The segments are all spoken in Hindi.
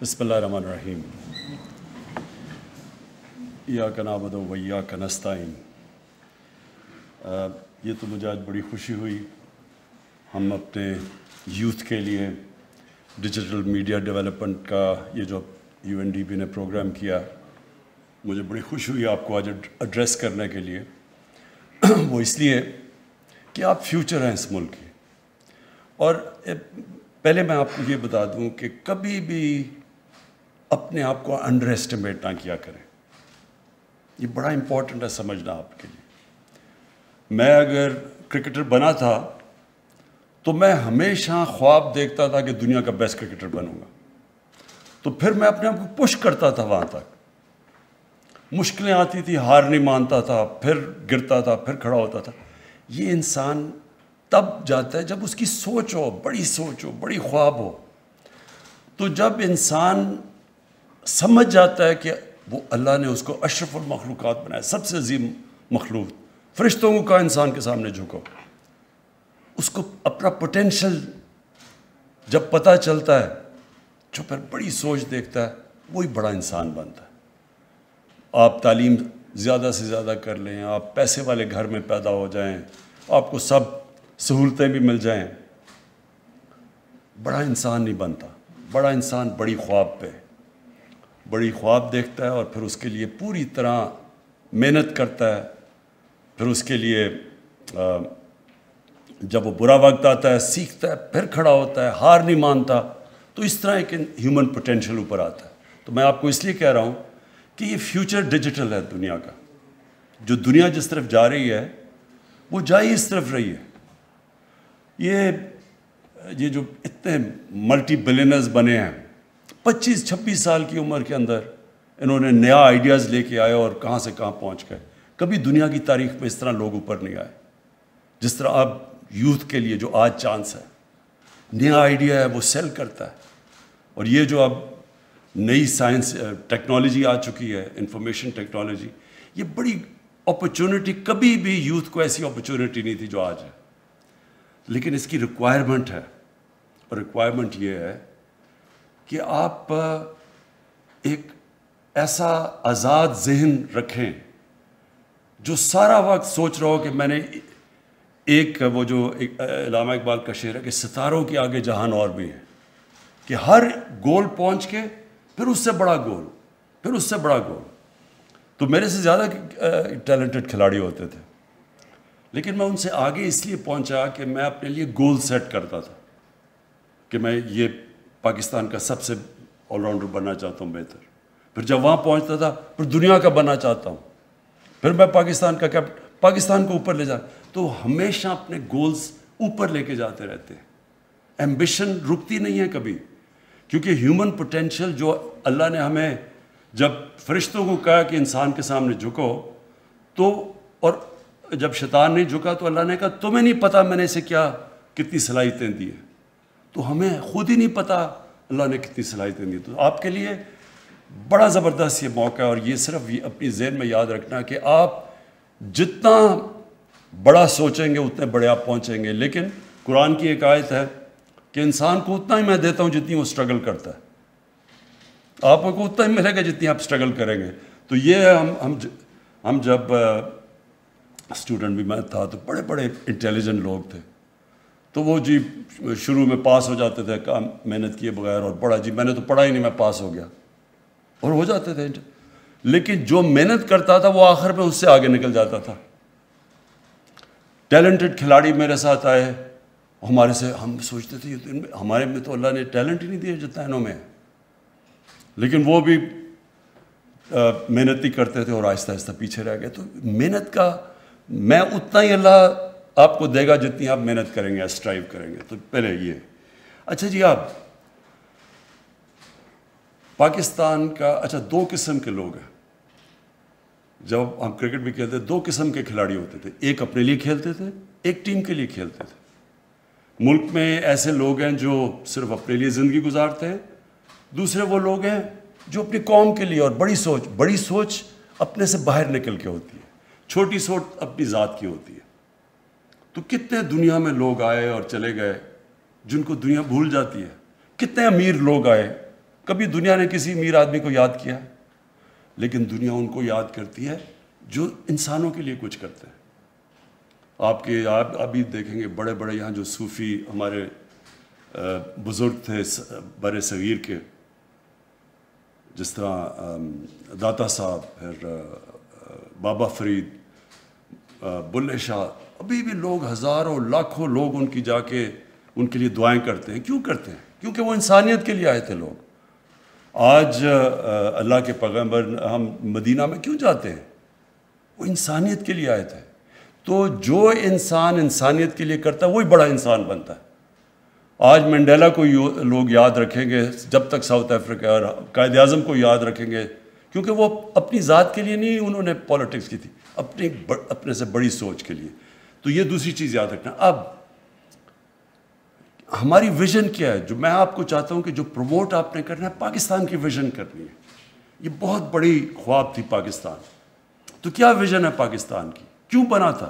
बसमीम या का नाम अदो वैया का नस्ताइन ये तो मुझे आज बड़ी खुशी हुई हम अपने यूथ के लिए डिजिटल मीडिया डेवलपमेंट का ये जो यू एन डी पी ने प्रोग्राम किया मुझे बड़ी ख़ुशी हुई आपको आज एड्रेस करने के लिए वो इसलिए कि आप फ्यूचर हैं इस मुल्क के और पहले मैं आपको ये बता दूं कि कभी भी अपने आप को अंडर एस्टिमेट ना किया करें ये बड़ा इंपॉर्टेंट है समझना आपके लिए मैं अगर क्रिकेटर बना था तो मैं हमेशा ख्वाब देखता था कि दुनिया का बेस्ट क्रिकेटर बनूंगा तो फिर मैं अपने आप को पुश करता था वहां तक मुश्किलें आती थी हार नहीं मानता था फिर गिरता था फिर खड़ा होता था ये इंसान तब जाता है जब उसकी सोच हो बड़ी सोच हो बड़ी ख्वाब हो तो जब इंसान समझ जाता है कि वो अल्लाह ने उसको अशरफुल मखलूक बनाया सबसे अजीम मखलूक फरिश्तों का इंसान के सामने झुको उसको अपना पोटेंशल जब पता चलता है जो फिर बड़ी सोच देखता है वही बड़ा इंसान बनता है आप तालीम ज़्यादा से ज़्यादा कर लें आप पैसे वाले घर में पैदा हो जाएं, आपको सब सहूलतें भी मिल जाएं, बड़ा इंसान नहीं बनता बड़ा इंसान बड़ी ख्वाब पे है बड़ी ख्वाब देखता है और फिर उसके लिए पूरी तरह मेहनत करता है फिर उसके लिए जब वो बुरा वक्त आता है सीखता है फिर खड़ा होता है हार नहीं मानता तो इस तरह एक ह्यूमन पोटेंशियल ऊपर आता है तो मैं आपको इसलिए कह रहा हूँ कि ये फ्यूचर डिजिटल है दुनिया का जो दुनिया जिस तरफ जा रही है वो जा ही इस तरफ रही है ये ये जो इतने मल्टी बिलियनर्स बने हैं पच्चीस छब्बीस साल की उम्र के अंदर इन्होंने नया आइडियाज़ लेके आए और कहाँ से कहाँ पहुँच गए कभी दुनिया की तारीख में इस तरह लोग ऊपर नहीं आए जिस तरह अब यूथ के लिए जो आज चांस है नया आइडिया है वो सेल करता है और ये जो अब नई साइंस टेक्नोलॉजी आ चुकी है इंफॉर्मेशन टेक्नोलॉजी ये बड़ी अपॉर्चुनिटी कभी भी यूथ को ऐसी अपॉर्चुनिटी नहीं थी जो आज है लेकिन इसकी रिक्वायरमेंट है और रिक्वायरमेंट ये है कि आप एक ऐसा आज़ाद जहन रखें जो सारा वक्त सोच रहा हो कि मैंने एक वो जो इलामा इकबाल का शेर है कि सितारों के आगे जहान और भी है कि हर गोल पहुंच के फिर उससे बड़ा गोल फिर उससे बड़ा गोल तो मेरे से ज़्यादा टैलेंटेड खिलाड़ी होते थे लेकिन मैं उनसे आगे इसलिए पहुंचा कि मैं अपने लिए गोल सेट करता था कि मैं ये पाकिस्तान का सबसे ऑलराउंडर बनना चाहता हूँ बेहतर फिर जब वहाँ पहुँचता था फिर दुनिया का बनना चाहता हूँ फिर मैं पाकिस्तान का कैप्टन पाकिस्तान को ऊपर ले जा तो हमेशा अपने गोल्स ऊपर लेके जाते रहते हैं एम्बिशन रुकती नहीं है कभी क्योंकि ह्यूमन पोटेंशियल जो अल्लाह ने हमें जब फरिश्तों को कहा कि इंसान के सामने झुको तो और जब शैतान ने झुका तो अल्लाह ने कहा तुम्हें नहीं पता मैंने इसे क्या कितनी सलाहितें दी है तो हमें खुद ही नहीं पता अल्लाह ने कितनी सलाहियतें दी तो आपके लिए बड़ा ज़बरदस्त ये मौका है और ये सिर्फ ये अपनी जेन में याद रखना कि आप जितना बड़ा सोचेंगे उतने बड़े आप पहुँचेंगे लेकिन कुरान की एक आयत है कि इंसान को उतना ही मैं देता हूँ जितनी वो स्ट्रगल करता है आपको उतना ही मिलेगा जितनी आप स्ट्रगल करेंगे तो ये हम हम हम जब स्टूडेंट भी मैं था तो बड़े बड़े इंटेलिजेंट लोग थे तो वो जी शुरू में पास हो जाते थे काम मेहनत किए बगैर और पढ़ा जी मैंने तो पढ़ा ही नहीं मैं पास हो गया और हो जाते थे लेकिन जो मेहनत करता था वो आखिर में उससे आगे निकल जाता था टैलेंटेड खिलाड़ी मेरे साथ आए हमारे से हम सोचते थे तो इनमें हमारे में तो अल्लाह ने टैलेंट ही नहीं दिया जितना इन्हों में लेकिन वो भी मेहनत ही करते थे और आहिस्ता आहिस्ता पीछे रह गए तो मेहनत का मैं उतना ही अल्लाह आपको देगा जितनी आप मेहनत करेंगे स्ट्राइव करेंगे तो पहले ये अच्छा जी आप पाकिस्तान का अच्छा दो किस्म के लोग हैं जब हम क्रिकेट भी खेलते दो किस्म के खिलाड़ी होते थे एक अपने लिए खेलते थे एक टीम के लिए खेलते थे मुल्क में ऐसे लोग हैं जो सिर्फ अपने लिए ज़िंदगी गुजारते हैं दूसरे वो लोग हैं जो अपनी कौम के लिए और बड़ी सोच बड़ी सोच अपने से बाहर निकल के होती है छोटी सोच अपनी ज़ात की होती है तो कितने दुनिया में लोग आए और चले गए जिनको दुनिया भूल जाती है कितने अमीर लोग आए कभी दुनिया ने किसी अमीर आदमी को याद किया लेकिन दुनिया उनको याद करती है जो इंसानों के लिए कुछ करते हैं आपके आप अभी देखेंगे बड़े बड़े यहाँ जो सूफ़ी हमारे बुज़ुर्ग थे बड़े सग़ीर के जिस तरह दाता साहब फिर बाबा फरीद बुल्ले शाह अभी भी लोग हज़ारों लाखों लोग उनकी जाके उनके लिए दुआएं करते हैं क्यों करते हैं क्योंकि वो इंसानियत के लिए आए थे लोग आज अल्लाह के पैगम्बर हम मदीना में क्यों जाते हैं वो इंसानियत के लिए आए थे तो जो इंसान इंसानियत के लिए करता है वही बड़ा इंसान बनता है आज मंडेला को लोग याद रखेंगे जब तक साउथ अफ्रीका और कायद अजम को याद रखेंगे क्योंकि वो अपनी ज़ात के लिए नहीं उन्होंने पॉलिटिक्स की थी अपनी अपने से बड़ी सोच के लिए तो ये दूसरी चीज़ याद रखना अब हमारी विजन क्या है जो मैं आपको चाहता हूं कि जो प्रमोट आपने करना है पाकिस्तान की विजन करनी है ये बहुत बड़ी ख्वाब थी पाकिस्तान तो क्या विजन है पाकिस्तान की क्यों बना था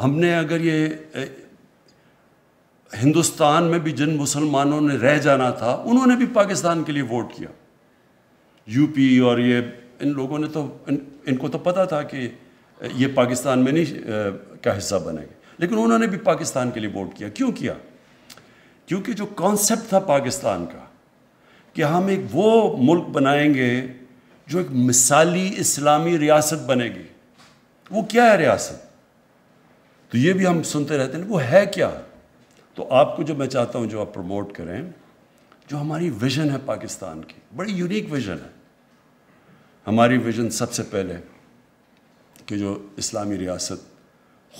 हमने अगर ये हिंदुस्तान में भी जिन मुसलमानों ने रह जाना था उन्होंने भी पाकिस्तान के लिए वोट किया यूपी और ये इन लोगों ने तो इन, इनको तो पता था कि ये पाकिस्तान में नहीं का हिस्सा बनेंगे लेकिन उन्होंने भी पाकिस्तान के लिए वोट किया क्यों किया क्योंकि जो कॉन्सेप्ट था पाकिस्तान का कि हम एक वो मुल्क बनाएंगे जो एक मिसाली इस्लामी रियासत बनेगी वो क्या है रियासत तो ये भी हम सुनते रहते हैं वो है क्या तो आपको जो मैं चाहता हूँ जो आप प्रमोट करें जो हमारी विज़न है पाकिस्तान की बड़ी यूनिक विज़न है हमारी विज़न सबसे पहले कि जो इस्लामी रियासत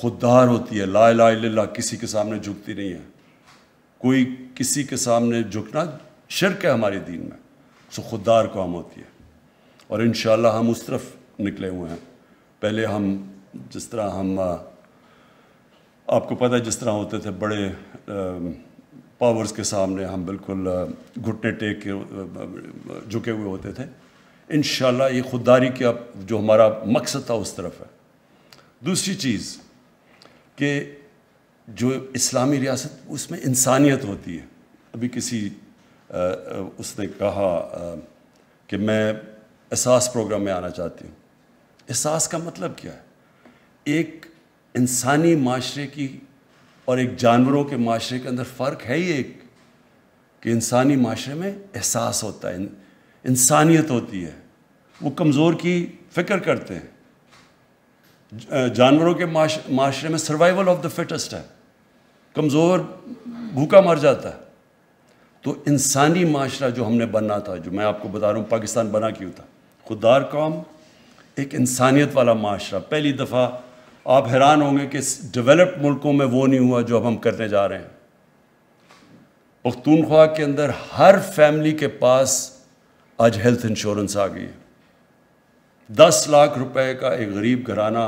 खुददार होती है ला ला ला किसी के सामने झुकती नहीं है कोई किसी के सामने झुकना शिरक है हमारे दीन में सो खुददार कौम होती है और इन हम उस तरफ निकले हुए हैं पहले हम जिस तरह हम आपको पता है जिस तरह होते थे बड़े पावर्स के सामने हम बिल्कुल घुटने टेक के झुके हुए होते थे इन ये खुददारी का जो हमारा मकसद था उस तरफ है दूसरी चीज़ कि जो इस्लामी रियासत उसमें इंसानियत होती है अभी किसी आ, उसने कहा आ, कि मैं एहसास प्रोग्राम में आना चाहती हूँ एहसास का मतलब क्या है एक इंसानी माशरे की और एक जानवरों के माशरे के अंदर फ़र्क है ही एक कि इंसानी माशरे में एहसास होता है इंसानियत होती है वो कमज़ोर की फ़िक्र करते हैं जानवरों के माशरे में सर्वाइवल ऑफ द फिटेस्ट है कमज़ोर भूखा मर जाता है तो इंसानी माशरा जो हमने बनना था जो मैं आपको बता रहा हूँ पाकिस्तान बना क्यों था खुदार कौम एक इंसानियत वाला माशरा पहली दफ़ा आप हैरान होंगे कि डेवलप्ड मुल्कों में वो नहीं हुआ जो अब हम करने जा रहे हैं पख्तूनख्वा के अंदर हर फैमिली के पास आज हेल्थ इंश्योरेंस आ गई है दस लाख रुपए का एक गरीब घराना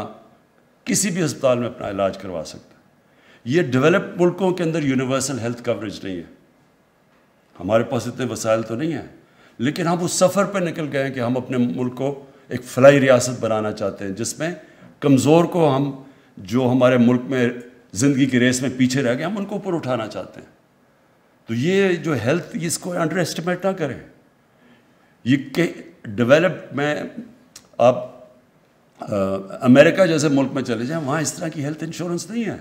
किसी भी अस्पताल में अपना इलाज करवा सकता है ये डेवलप्ड मुल्कों के अंदर यूनिवर्सल हेल्थ कवरेज नहीं है हमारे पास इतने वसाइल तो नहीं हैं लेकिन हम उस सफ़र पर निकल गए हैं कि हम अपने मुल्क को एक फलाई रियासत बनाना चाहते हैं जिसमें कमज़ोर को हम जो हमारे मुल्क में ज़िंदगी की रेस में पीछे रह गए हम उनको ऊपर उठाना चाहते हैं तो ये जो हेल्थ इसको अंडर एस्टिमेट ना करें ये के डेवलप में आप आ, अमेरिका जैसे मुल्क में चले जाएं वहाँ इस तरह की हेल्थ इंश्योरेंस नहीं है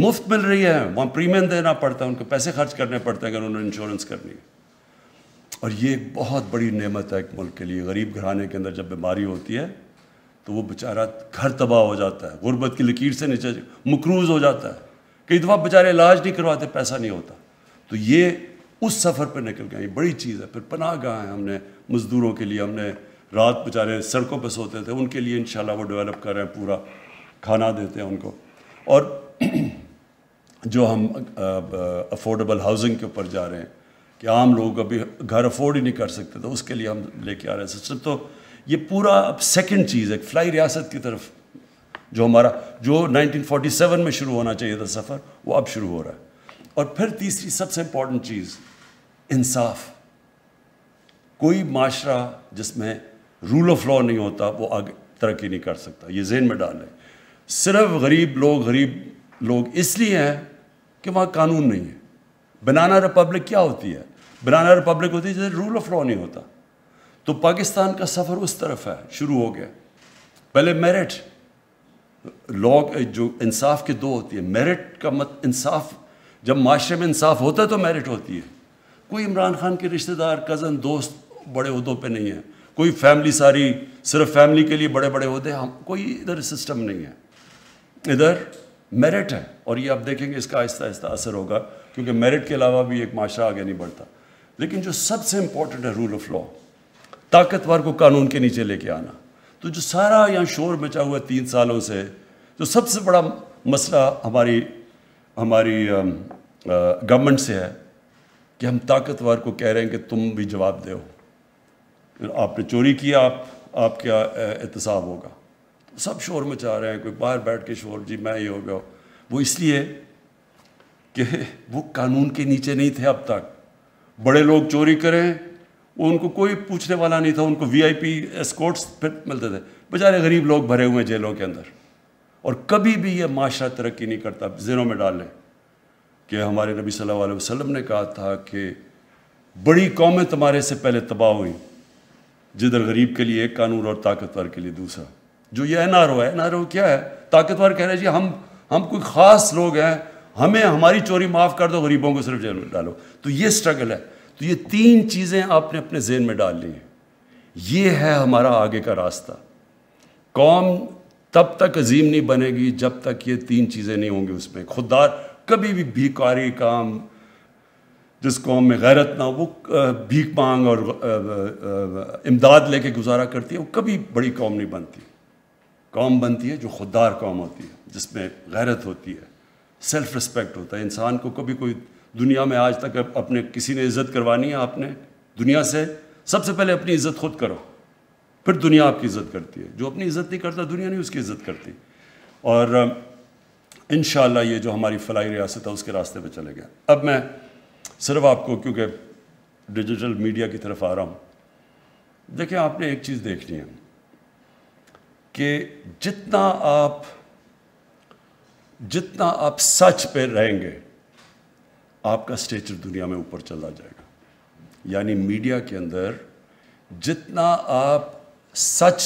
मुफ्त मिल रही है वहाँ प्रीमियम देना पड़ता है उनको पैसे खर्च करने पड़ते हैं अगर उन्होंने इंश्योरेंस करनी है और ये एक बहुत बड़ी नेमत है एक मुल्क के लिए गरीब घराने के अंदर जब बीमारी होती है तो वो बेचारा घर तबाह हो जाता है गुर्बत की लकीर से नीचे मकरूज हो जाता है कई दफ़ा बेचारे इलाज नहीं करवाते पैसा नहीं होता तो ये उस सफ़र पर निकल गए ये बड़ी चीज़ है फिर पनाह गाह है हमने मज़दूरों के लिए हमने रात बेचारे सड़कों पर सोते थे उनके लिए इन वो डेवलप कर रहे हैं पूरा खाना देते हैं उनको और जो हम अफोर्डेबल हाउसिंग के ऊपर जा रहे हैं कि आम लोग अभी घर अफोर्ड ही नहीं कर सकते तो उसके लिए हम लेके आ रहे हैं सिस्टम तो ये पूरा अब सेकेंड चीज़ है फ्लाई रियासत की तरफ जो हमारा जो 1947 में शुरू होना चाहिए था सफ़र वो अब शुरू हो रहा है और फिर तीसरी सबसे इम्पॉर्टेंट चीज़ इंसाफ कोई माशरा जिसमें रूल ऑफ लॉ नहीं होता वो आगे तरक्की नहीं कर सकता ये जेन में डाले सिर्फ गरीब लोग गरीब लोग इसलिए हैं कि वहाँ कानून नहीं है बनाना रिपब्लिक क्या होती है बनाना रिपब्लिक होती है जैसे रूल ऑफ लॉ नहीं होता तो पाकिस्तान का सफ़र उस तरफ है शुरू हो गया पहले मेरिट लॉ जो इंसाफ के दो होती है मेरिट का मत इंसाफ जब माशरे में इंसाफ होता है तो मेरिट होती है कोई इमरान खान के रिश्तेदार कज़न दोस्त बड़े उहदों पर नहीं है कोई फैमिली सारी सिर्फ फैमिली के लिए बड़े बड़े होते हम कोई इधर सिस्टम नहीं है इधर मेरिट है और ये आप देखेंगे इसका आहिस्ता आहिस्ता असर होगा क्योंकि मेरिट के अलावा भी एक माशरा आगे नहीं बढ़ता लेकिन जो सबसे इम्पोर्टेंट है रूल ऑफ लॉ ताकतवर को कानून के नीचे लेके आना तो जो सारा यहाँ शोर मचा हुआ तीन सालों से जो सबसे बड़ा मसला हमारी हमारी गवर्नमेंट से है कि हम ताकतवर को कह रहे हैं कि तुम भी जवाब दो आपने चोरी किया आप, आप क्या एहतसाब होगा सब शोर मचा रहे हैं कोई बाहर बैठ के शोर जी मैं ये हो गया वो इसलिए कि वो कानून के नीचे नहीं थे अब तक बड़े लोग चोरी करें उनको कोई पूछने वाला नहीं था उनको वीआईपी एस्कोर्ट्स फिर मिलते थे बेचारे गरीब लोग भरे हुए जेलों के अंदर और कभी भी ये माशरा तरक्की नहीं करता जेलों में डाल लें कि हमारे नबी सल्लल्लाहु अलैहि वसल्लम ने कहा था कि बड़ी कौमें तुम्हारे से पहले तबाह हुई जिधर गरीब के लिए एक कानून और ताकतवर के लिए दूसरा जो ये एन आर ओ है एन आर ओ क्या है ताकतवर कह रहे जी हम हम कोई ख़ास लोग हैं हमें हमारी चोरी माफ़ कर दो गरीबों को सिर्फ जेल में डालो तो ये स्ट्रगल है तो ये तीन चीज़ें आपने अपने जेन में डाल ली हैं ये है हमारा आगे का रास्ता कौम तब तक अजीम नहीं बनेगी जब तक ये तीन चीज़ें नहीं होंगी उसमें खुददार कभी भी भिकारी काम जिस कौम में गैरत ना वो भीख मांग और इमदाद लेके गुजारा करती है वो कभी बड़ी कौम नहीं बनती कौम बनती है जो खुददार कौम होती है जिसमें गैरत होती है सेल्फ रिस्पेक्ट होता है इंसान को कभी कोई दुनिया में आज तक अपने किसी ने इज़्ज़त करवानी है आपने दुनिया से सबसे पहले अपनी इज़्ज़त खुद करो फिर दुनिया आपकी इज़्ज़त करती है जो अपनी इज़्ज़त नहीं करता दुनिया नहीं उसकी इज़्ज़त करती और इन ये जो हमारी फलाई रियासत है उसके रास्ते पर चले गए अब मैं सिर्फ आपको क्योंकि डिजिटल मीडिया की तरफ आ रहा हूँ देखिए आपने एक चीज़ देखनी है कि जितना आप जितना आप सच पे रहेंगे आपका स्टेचर दुनिया में ऊपर चला जाएगा यानी मीडिया के अंदर जितना आप सच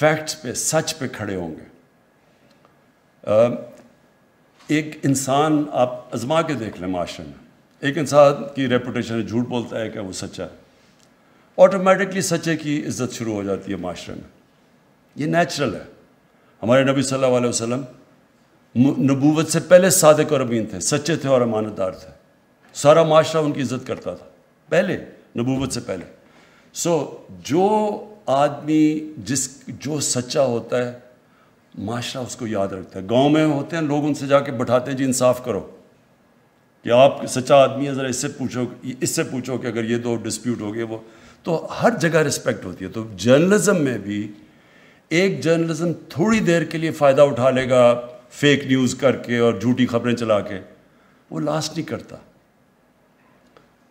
फैक्ट्स पे सच पे खड़े होंगे एक इंसान आप आजमा के देख लें माशरे में एक इंसान की रेपुटेशन है झूठ बोलता है क्या वो सच्चा है ऑटोमेटिकली सच्चे की इज्जत शुरू हो जाती है माशरे में ये नेचुरल है हमारे नबी सल्लल्लाहु अलैहि वसल्लम नबूवत से पहले सादक और अमीन थे सच्चे थे और अमानतदार थे सारा माशरा उनकी इज्जत करता था पहले नबूवत से पहले सो so, जो आदमी जिस जो सच्चा होता है माशरा उसको याद रखता है गांव में होते हैं लोग उनसे जाके बैठाते हैं जी इंसाफ करो कि आप सच्चा आदमी है ज़रा इससे पूछो इससे पूछो कि अगर ये दो तो डिस्प्यूट हो गए वो तो हर जगह रिस्पेक्ट होती है तो जर्नलिज्म में भी एक जर्नलिज्म थोड़ी देर के लिए फ़ायदा उठा लेगा फेक न्यूज़ करके और झूठी खबरें चला के वो लास्ट नहीं करता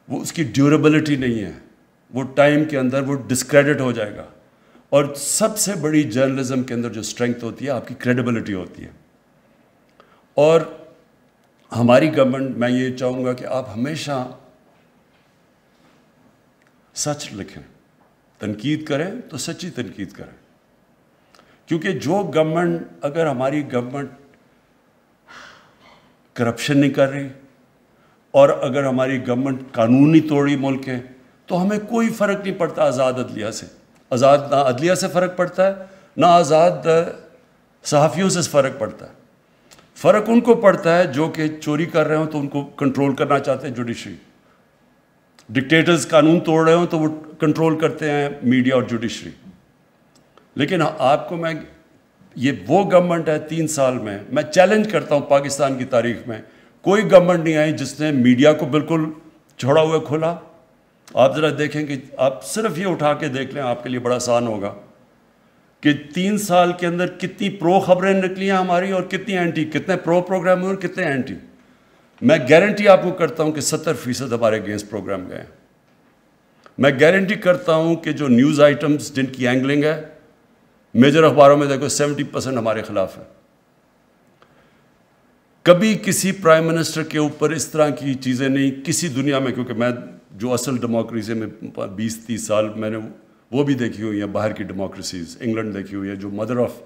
वो उसकी ड्यूरेबिलिटी नहीं है वो टाइम के अंदर वो डिस्क्रेडिट हो जाएगा और सबसे बड़ी जर्नलिज्म के अंदर जो स्ट्रेंथ होती है आपकी क्रेडिबिलिटी होती है और हमारी गवर्नमेंट मैं ये चाहूंगा कि आप हमेशा सच लिखें तनकीद करें तो सच्ची तनकीद करें क्योंकि जो गवर्नमेंट अगर हमारी गवर्नमेंट करप्शन नहीं कर रही और अगर हमारी गवर्नमेंट कानूनी तोड़ी मुल्क है तो हमें कोई फ़र्क नहीं पड़ता आज़ाद अदलिया से आज़ाद ना अदलिया से फ़र्क पड़ता है ना आज़ाद सहाफ़ियों से फ़र्क पड़ता है फ़र्क उनको पड़ता है जो कि चोरी कर रहे हो तो उनको कंट्रोल करना चाहते हैं जुडिशरी डिक्टेटर्स कानून तोड़ रहे हो तो वो कंट्रोल करते हैं मीडिया और जुडिशरी लेकिन आपको मैं ये वो गवर्नमेंट है तीन साल में मैं चैलेंज करता हूँ पाकिस्तान की तारीख में कोई गवर्नमेंट नहीं आई जिसने मीडिया को बिल्कुल छोड़ा हुआ खोला आप ज़रा देखें कि आप सिर्फ ये उठा के देख लें आपके लिए बड़ा आसान होगा कि तीन साल के अंदर कितनी प्रो खबरें निकली हैं हमारी और कितनी एंटी कितने प्रो प्रोग्राम हुए और कितने एंटी मैं गारंटी आपको करता हूं कि सत्तर फीसद हमारे अगेंस्ट प्रोग्राम गए मैं गारंटी करता हूं कि जो न्यूज़ आइटम्स जिनकी एंगलिंग है मेजर अखबारों में देखो सेवेंटी परसेंट हमारे खिलाफ है कभी किसी प्राइम मिनिस्टर के ऊपर इस तरह की चीज़ें नहीं किसी दुनिया में क्योंकि मैं जो असल डेमोक्रेसी में 20-30 साल मैंने वो भी देखी हुई है बाहर की डेमोक्रेसीज इंग्लैंड देखी हुई है जो मदर ऑफ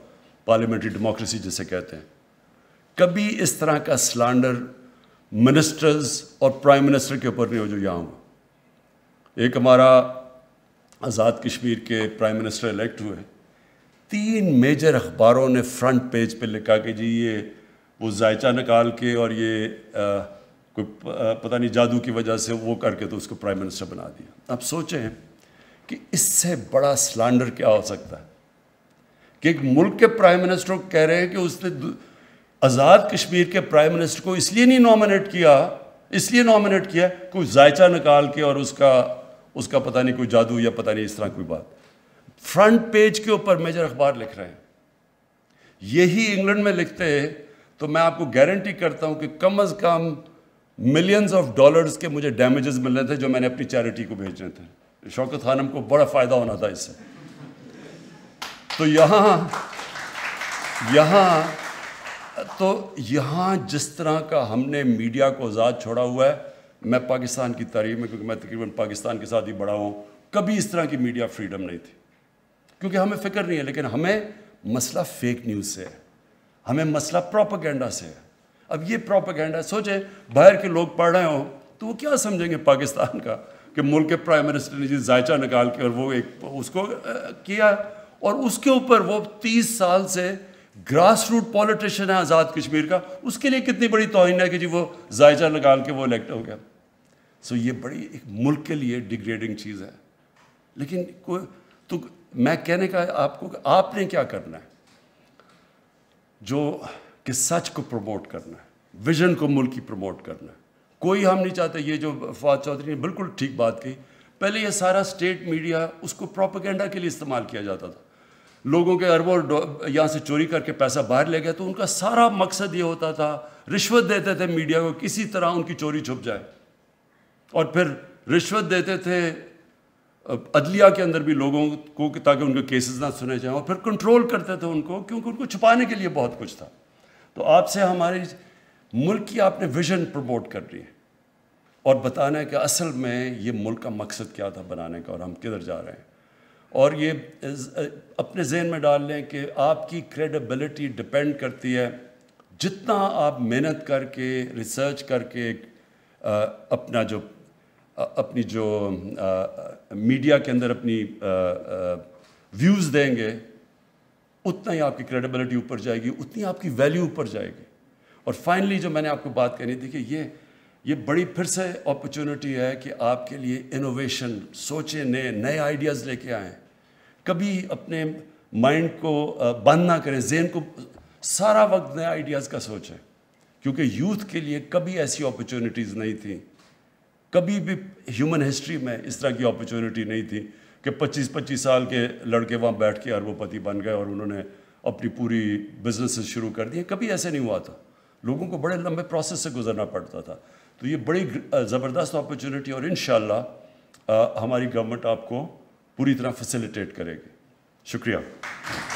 पार्लियामेंट्री डेमोक्रेसी जिसे कहते हैं कभी इस तरह का स्लैंडर मिनिस्टर्स और प्राइम मिनिस्टर के ऊपर नहीं हो जो यहाँ हुआ एक हमारा आज़ाद कश्मीर के प्राइम मिनिस्टर इलेक्ट हुए तीन मेजर अखबारों ने फ्रंट पेज पे लिखा कि जी ये वो जायचा निकाल के और ये आ, कोई पता नहीं जादू की वजह से वो करके तो उसको प्राइम मिनिस्टर बना दिया आप सोचें कि इससे बड़ा स्लांडर क्या हो सकता है कि एक मुल्क के प्राइम मिनिस्टर कह रहे हैं कि उसने आज़ाद कश्मीर के प्राइम मिनिस्टर को इसलिए नहीं नॉमिनेट किया इसलिए नॉमिनेट किया कोई जायचा निकाल के और उसका उसका पता नहीं कोई जादू या पता नहीं इस तरह कोई बात फ्रंट पेज के ऊपर मेजर अखबार लिख रहे हैं यही इंग्लैंड में लिखते हैं तो मैं आपको गारंटी करता हूं कि कम अज़ कम मिलियंस ऑफ डॉलर्स के मुझे डैमेजेस मिल रहे थे जो मैंने अपनी चैरिटी को भेजने थे शौकत खानम को बड़ा फ़ायदा होना था इससे तो यहाँ यहाँ तो यहाँ जिस तरह का हमने मीडिया को आज़ाद छोड़ा हुआ है मैं पाकिस्तान की तारीफ में क्योंकि मैं तकरीबन पाकिस्तान के साथ ही बड़ा हूँ कभी इस तरह की मीडिया फ्रीडम नहीं थी क्योंकि हमें फ़िक्र नहीं है लेकिन हमें मसला फेक न्यूज़ से है हमें मसला प्रोपागेंडा से है अब ये प्रोपागेंडा सोचे बाहर के लोग पढ़ रहे हो तो वो क्या समझेंगे पाकिस्तान का कि मुल्क के प्राइम मिनिस्टर ने जी जायचा निकाल के और वो एक उसको किया और उसके ऊपर वो तीस साल से ग्रास रूट पॉलिटिशियन है आज़ाद कश्मीर का उसके लिए कितनी बड़ी तोहन है कि जी वो जायचा निकाल के वो इलेक्ट हो गया सो ये बड़ी एक मुल्क के लिए डिग्रेडिंग चीज़ है लेकिन कोई तो मैं कहने का आपको आपने क्या करना है जो कि सच को प्रमोट करना है विजन को मुल्क की प्रमोट करना है कोई हम नहीं चाहते ये जो फवाद चौधरी ने बिल्कुल ठीक बात कही पहले ये सारा स्टेट मीडिया उसको प्रोपागेंडा के लिए इस्तेमाल किया जाता था लोगों के अरबों यहाँ से चोरी करके पैसा बाहर ले गया तो उनका सारा मकसद ये होता था रिश्वत देते थे मीडिया को किसी तरह उनकी चोरी छुप जाए और फिर रिश्वत देते थे अदलिया के अंदर भी लोगों को ताकि उनके केसेस ना सुने जाएं और फिर कंट्रोल करते थे उनको क्योंकि उनको छुपाने के लिए बहुत कुछ था तो आपसे हमारे मुल्क की आपने विजन प्रमोट करनी है और बताना है कि असल में ये मुल्क का मकसद क्या था बनाने का और हम किधर जा रहे हैं और ये अपने जहन में डाल लें कि आपकी क्रेडिबिलिटी डिपेंड करती है जितना आप मेहनत करके रिसर्च करके आ, अपना जो आ, अपनी जो आ, मीडिया के अंदर अपनी व्यूज़ देंगे उतना ही आपकी क्रेडिबिलिटी ऊपर जाएगी उतनी आपकी वैल्यू ऊपर जाएगी और फाइनली जो मैंने आपको बात करी देखिए ये ये बड़ी फिर से अपॉर्चुनिटी है कि आपके लिए इनोवेशन सोचे नए नए आइडियाज़ लेके आए कभी अपने माइंड को बंद ना करें जेन को सारा वक्त नए आइडियाज़ का सोचें क्योंकि यूथ के लिए कभी ऐसी अपॉर्चुनिटीज़ नहीं थी कभी भी ह्यूमन हिस्ट्री में इस तरह की अपॉर्चुनिटी नहीं थी कि 25-25 साल के लड़के वहाँ बैठ के अरबोपति बन गए और उन्होंने अपनी पूरी बिजनेस शुरू कर दिए कभी ऐसे नहीं हुआ था लोगों को बड़े लंबे प्रोसेस से गुजरना पड़ता था तो ये बड़ी ज़बरदस्त अपॉर्चुनिटी और इन हमारी गवर्नमेंट आपको पूरी तरह फैसिलिटेट करेगी शुक्रिया